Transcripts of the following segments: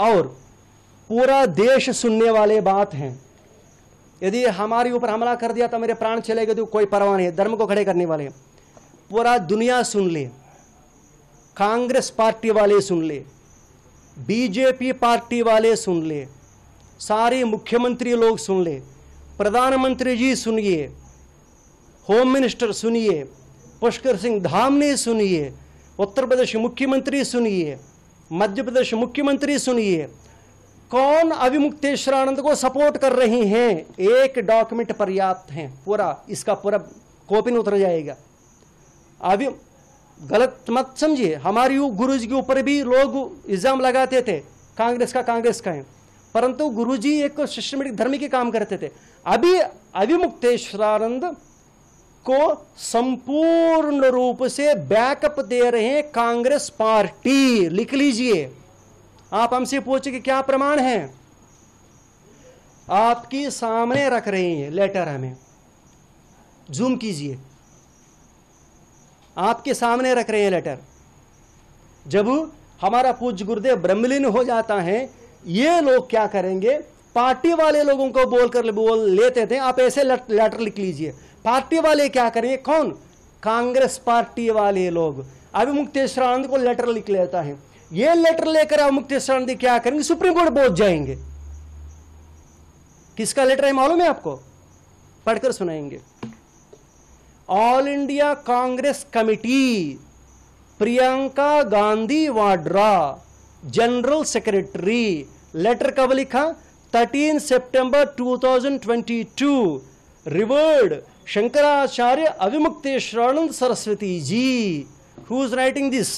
और पूरा देश सुनने वाले बात है यदि हमारे ऊपर हमला कर दिया तो मेरे प्राण चले गए तो कोई परवाह नहीं धर्म को खड़े करने वाले पूरा दुनिया सुन ले कांग्रेस पार्टी वाले सुन ले बीजेपी पार्टी वाले सुन ले सारे मुख्यमंत्री लोग सुन ले प्रधानमंत्री जी सुनिए होम मिनिस्टर सुनिए पुष्कर सिंह धाम ने सुनिए उत्तर प्रदेश मुख्यमंत्री सुनिए मध्य प्रदेश मुख्यमंत्री सुनिए कौन अभिमुक्तेश्वरानंद को सपोर्ट कर रही हैं एक डॉक्यूमेंट पर्याप्त है पूरा इसका पूरा कॉपी उतर जाएगा अभी गलत मत समझिए हमारी गुरु जी के ऊपर भी लोग इल्ज़ाम लगाते थे कांग्रेस का कांग्रेस का है परंतु गुरु जी एक सिस्टमेटिक धर्म के काम करते थे अभी अभिमुक्तेश्वरानंद को संपूर्ण रूप से बैकअप दे रहे कांग्रेस पार्टी लिख लीजिए आप हमसे पूछे कि क्या प्रमाण है आपके सामने रख रहे हैं लेटर हमें जूम कीजिए आपके सामने रख रहे हैं लेटर जब हमारा पूज्य गुरुदेव ब्रह्मलीन हो जाता है ये लोग क्या करेंगे पार्टी वाले लोगों को बोलकर बोल लेते थे आप ऐसे लेटर लिख लीजिए पार्टी वाले क्या करेंगे कौन कांग्रेस पार्टी वाले लोग अभी आनंद को लेटर लिख लेता है ये लेटर लेकर अब आनंद क्या करेंगे सुप्रीम कोर्ट पहुंच जाएंगे किसका लेटर है मालूम है आपको पढ़कर सुनाएंगे all India Congress committee Priyanka Gandhi Vadra general secretary letter कब लिखा 13 सितंबर 2022 revered Shankaracharya Avimukteshwaranand Saraswati ji who is writing this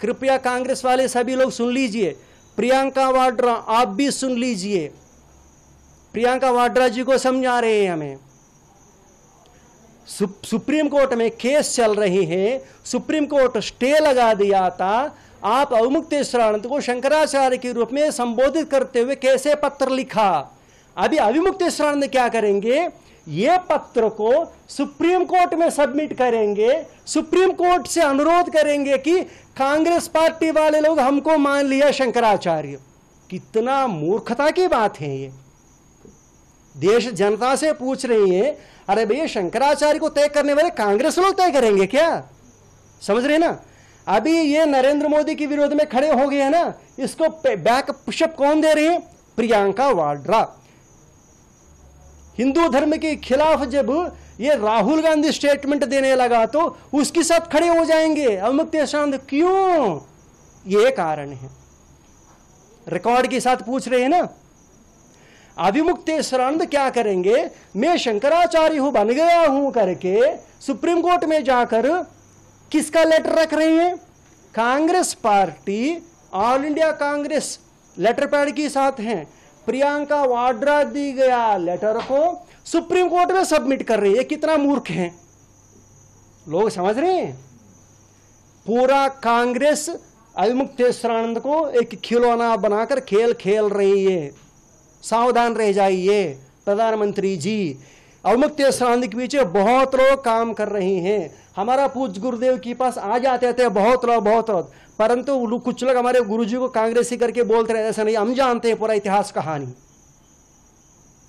कृपया कांग्रेस वाले सभी लोग सुन लीजिए प्रियंका वाड्रा आप भी सुन लीजिए प्रियंका वाड्रा जी को समझा रहे हैं हमें सु, सुप्रीम कोर्ट में केस चल रहे हैं सुप्रीम कोर्ट स्टे लगा दिया था आप अविमुक्तेश्वरानंद को शंकराचार्य के रूप में संबोधित करते हुए कैसे पत्र लिखा अभी अविमुक्तेश्वरानंद क्या करेंगे ये पत्र को सुप्रीम कोर्ट में सबमिट करेंगे सुप्रीम कोर्ट से अनुरोध करेंगे कि कांग्रेस पार्टी वाले लोग हमको मान लिया शंकराचार्य कितना मूर्खता की बात है ये देश जनता से पूछ रही है अरे भैया शंकराचार्य को तय करने वाले कांग्रेस लोग तय करेंगे क्या समझ रहे ना अभी ये नरेंद्र मोदी के विरोध में खड़े हो गए हैं ना इसको बैक पुशअप कौन दे रही है प्रियंका वाड्रा हिंदू धर्म के खिलाफ जब ये राहुल गांधी स्टेटमेंट देने लगा तो उसके साथ खड़े हो जाएंगे अमुक्त शांत क्यों ये कारण है रिकॉर्ड के साथ पूछ रहे हैं ना अभिमुक्तेश्वरानंद क्या करेंगे मैं शंकराचार्य हूं बन गया हूं करके सुप्रीम कोर्ट में जाकर किसका लेटर रख रहे हैं Congress party all India Congress letter pad के साथ हैं प्रियंका वाड्रा दी गया लेटर को सुप्रीम कोर्ट में सबमिट कर रही है कितना मूर्ख है लोग समझ रहे हैं पूरा कांग्रेस अविमुक्तेश्वरानंद को एक खिलौना बनाकर खेल खेल रही है सावधान रह जाइए प्रधानमंत्री जी अविमुक्तेश्वरानंद के पीछे बहुत लोग काम कर रहे हैं हमारा पूज गुरुदेव के पास आ जाते थे बहुत लोग बहुत लोग परंतु कुछ लोग हमारे गुरुजी को कांग्रेसी करके बोलते रहे ऐसा नहीं हम जानते हैं पूरा इतिहास कहानी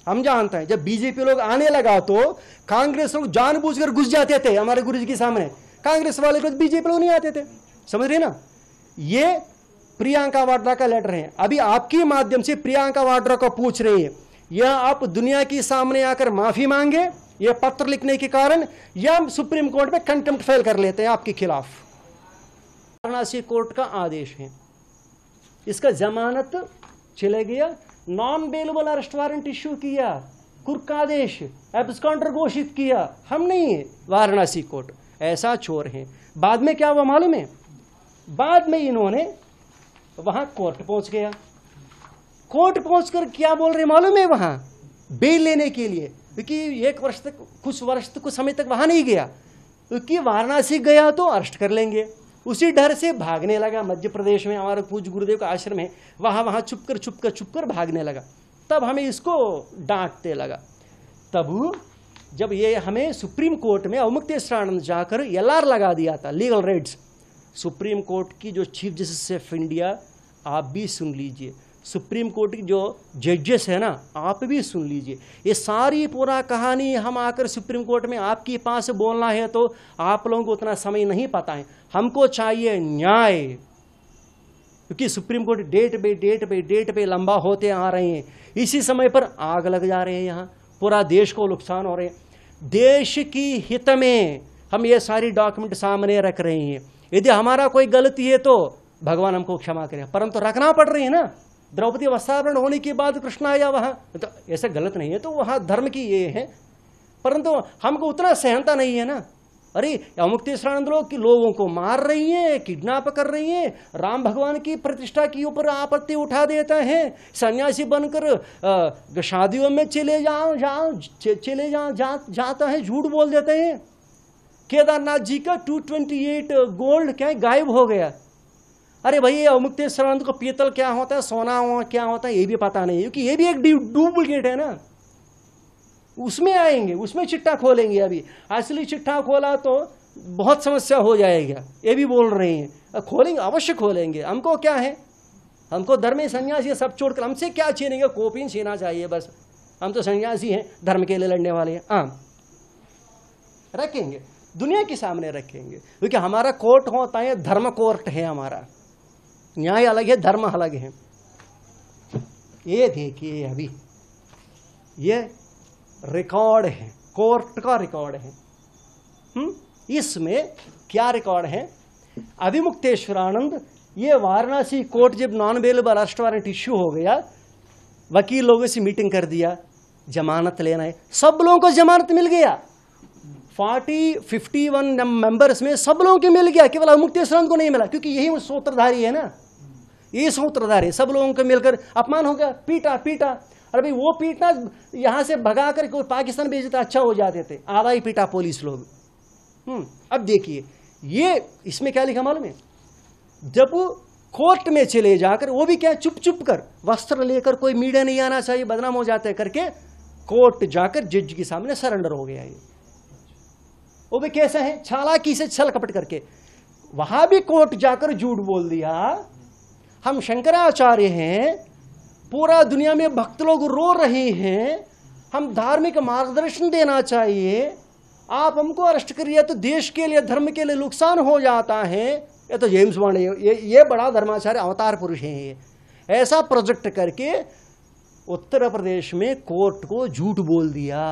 हम जानते हैं जब बीजेपी लोग आने लगा तो कांग्रेस लोग जानबूझकर घुस जाते थे हमारे गुरु जी के सामने कांग्रेस वाले को बीजेपी लोग नहीं आते थे समझ रहे ना ये प्रियंका वाड्रा का लेटर है अभी आपके माध्यम से प्रियंका वाड्रा को पूछ रही है यह आप दुनिया के सामने आकर माफी मांगे ये पत्र लिखने के कारण या सुप्रीम कोर्ट में कंटेम्प्ट फाइल कर लेते हैं आपके खिलाफ वाराणसी कोर्ट का आदेश है इसका जमानत चले गया non bailable arrest warrant issue किया कुर्क आदेश एब्सकाउंटर घोषित किया हम नहीं है वाराणसी कोर्ट ऐसा चोर है बाद में क्या हुआ मालूम है बाद में इन्होंने वहां कोर्ट पहुंच गया कोर्ट पहुंचकर क्या बोल रहे मालूम है वहां बेल लेने के लिए क्योंकि एक वर्ष तक कुछ वर्ष तक कुछ समय तक वहाँ नहीं गया क्योंकि वाराणसी गया तो अरेस्ट कर लेंगे उसी डर से भागने लगा मध्य प्रदेश में हमारे पूज गुरुदेव का आश्रम है वहाँ वहाँ कर छुप कर भागने लगा तब हमें इसको डांटते लगा तब जब ये हमें सुप्रीम कोर्ट में अवमुक्तेश्वरानंद जाकर एल लगा दिया था लीगल रेड्स सुप्रीम कोर्ट की जो चीफ जस्टिस ऑफ इंडिया आप भी सुन लीजिए सुप्रीम कोर्ट के जो जजेस है ना आप भी सुन लीजिए ये सारी पूरा कहानी हम आकर सुप्रीम कोर्ट में आपके पास बोलना है तो आप लोगों को उतना समय नहीं पता है हमको चाहिए न्याय क्योंकि सुप्रीम कोर्ट डेट पे डेट पे डेट पे लंबा होते आ रहे हैं इसी समय पर आग लग जा रहे हैं यहाँ पूरा देश को नुकसान हो रहे हैं देश की हित में हम ये सारी डॉक्यूमेंट सामने रख रहे हैं यदि हमारा कोई गलती है तो भगवान हमको क्षमा करें परंतु रखना पड़ रही है ना द्रौपदी वस्त्रण होने के बाद कृष्ण आया वहाँ तो ऐसा गलत नहीं है तो वहाँ धर्म की ये है परंतु हमको उतना सहनता नहीं है ना अरे अमुक्ति लोग कि लोगों को मार रही है किडनैप कर रही है राम भगवान की प्रतिष्ठा के ऊपर आपत्ति उठा देता है सन्यासी बनकर शादियों में चले जाओ जाओ चले जाओ जा, जाता है झूठ बोल देते हैं केदारनाथ जी का 228 गोल्ड क्या गायब हो गया अरे भाई अमुक्तेश्वरानंद को पीतल क्या होता है सोना हो, क्या होता है ये भी पता नहीं क्योंकि ये भी एक डुप्लीकेट है ना उसमें आएंगे उसमें चिट्ठा खोलेंगे अभी असली चिट्ठा खोला तो बहुत समस्या हो जाएगा ये भी बोल रहे हैं खोलेंगे अवश्य खोलेंगे हमको क्या है हमको धर्म संन्यासी सब छोड़कर हमसे क्या छीनेंगे कॉपी छीना चाहिए बस हम तो सन्यासी हैं धर्म के लिए लड़ने वाले हैं आम हाँ। रखेंगे दुनिया के सामने रखेंगे क्योंकि हमारा कोर्ट होता है धर्म कोर्ट है हमारा न्याय अलग है धर्म अलग है ये देखिए अभी ये रिकॉर्ड है कोर्ट का रिकॉर्ड है हम्म, इसमें क्या रिकॉर्ड है अभिमुक्तेश्वरानंद ये वाराणसी कोर्ट जब non available arrest warrant issue हो गया वकील लोगों से मीटिंग कर दिया जमानत लेना है सब लोगों को जमानत मिल गया फोर्टी फिफ्टी वन मेंबर्स में सब लोगों के मिल गया केवल अभिमुक्तेश्वरानंद को नहीं मिला क्योंकि यही सूत्रधारी है ना ये सूत्रधार है सब लोगों को मिलकर अपमान हो गया पीटा पीटा अरे भाई वो पीटना यहाँ से भगा कर कोई पाकिस्तान देता अच्छा हो जाते थे आधा ही पीटा पुलिस लोग हम्म, अब देखिए ये इसमें क्या लिखा मालूम है जब कोर्ट में चले जाकर वो भी क्या चुप चुप कर वस्त्र लेकर कोई मीडिया नहीं आना चाहिए बदनाम हो जाता है करके कोर्ट जाकर जज के सामने सरेंडर हो गया ये वो भी कैसा है छाला की से छल कपट करके वहां भी कोर्ट जाकर झूठ बोल दिया हम शंकराचार्य हैं पूरा दुनिया में भक्त लोग रो रहे हैं हम धार्मिक मार्गदर्शन देना चाहिए आप हमको अरेस्ट करिए तो देश के लिए धर्म के लिए नुकसान हो जाता है ये तो जेम्स वाण ये ये बड़ा धर्माचार्य अवतार पुरुष है ये ऐसा प्रोजेक्ट करके उत्तर प्रदेश में कोर्ट को झूठ बोल दिया